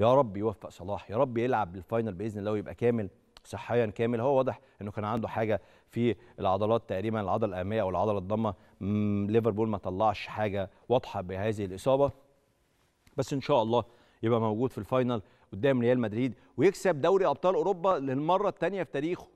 يا رب يوفق صلاح يا رب يلعب الفاينل باذن الله ويبقى كامل صحيا كامل هو واضح انه كان عنده حاجه في العضلات تقريبا العضله الاماميه او العضله الضمه ليفربول ما طلعش حاجه واضحه بهذه الاصابه بس ان شاء الله يبقى موجود في الفاينل قدام ريال مدريد ويكسب دوري ابطال اوروبا للمره الثانيه في تاريخه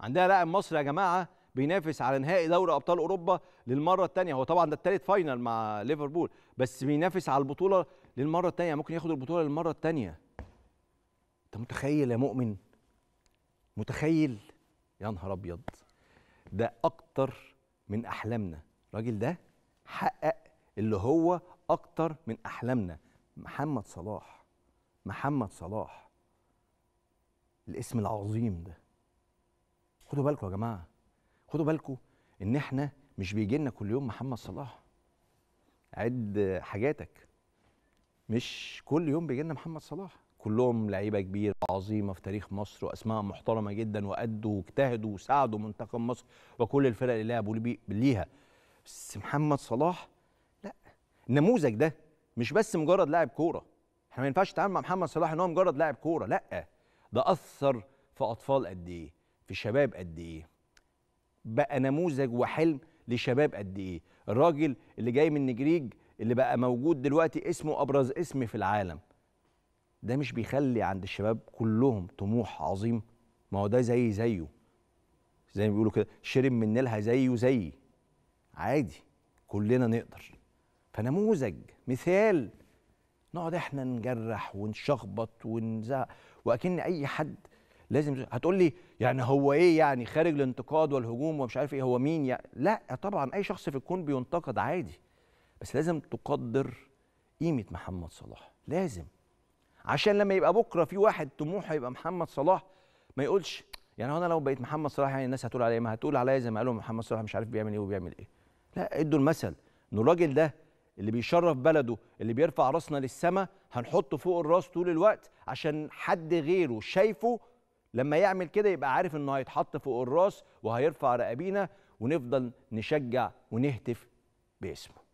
عندها لاعب مصري يا جماعه بينافس على نهائي دوري ابطال اوروبا للمره الثانيه هو طبعا ده الثالث فاينل مع ليفربول بس بينافس على البطوله للمره الثانيه يعني ممكن ياخد البطوله للمره الثانيه انت متخيل يا مؤمن متخيل يا نهار ابيض ده اكتر من احلامنا الراجل ده حقق اللي هو اكتر من احلامنا محمد صلاح محمد صلاح الاسم العظيم ده خدوا بالكم يا جماعه خدوا بالكم ان احنا مش بيجي لنا كل يوم محمد صلاح عد حاجاتك مش كل يوم بيجي لنا محمد صلاح كلهم لعيبه كبيره عظيمه في تاريخ مصر واسماء محترمه جدا وادوا واجتهدوا وساعدوا منتخب مصر وكل الفرق اللي لعبوا ليها بس محمد صلاح لا النموذج ده مش بس مجرد لاعب كوره احنا ما ينفعش نتعامل مع محمد صلاح ان هو مجرد لاعب كوره لا ده اثر في اطفال قد ايه في شباب قد ايه بقى نموذج وحلم لشباب قد ايه الراجل اللي جاي من نجريج اللي بقى موجود دلوقتي اسمه ابرز اسم في العالم ده مش بيخلي عند الشباب كلهم طموح عظيم ما هو ده زي زيه زي ما بيقولوا كده شرب من نيلها زيه زيي عادي كلنا نقدر فنموذج مثال نقعد احنا نجرح ونشخبط ونزعق واكن اي حد لازم هتقول لي يعني هو ايه يعني خارج الانتقاد والهجوم ومش عارف ايه هو مين يعني لا طبعا اي شخص في الكون بينتقد عادي بس لازم تقدر قيمه محمد صلاح لازم عشان لما يبقى بكره في واحد طموحه يبقى محمد صلاح ما يقولش يعني انا لو بقيت محمد صلاح يعني الناس هتقول عليا ما هتقول عليا زي ما قالوا محمد صلاح مش عارف بيعمل ايه وبيعمل ايه لا ادوا المثل انه الراجل ده اللي بيشرف بلده اللي بيرفع راسنا للسماء هنحطه فوق الراس طول الوقت عشان حد غيره شايفه لما يعمل كده يبقى عارف انه هيتحط فوق الراس وهيرفع رقابينا ونفضل نشجع ونهتف باسمه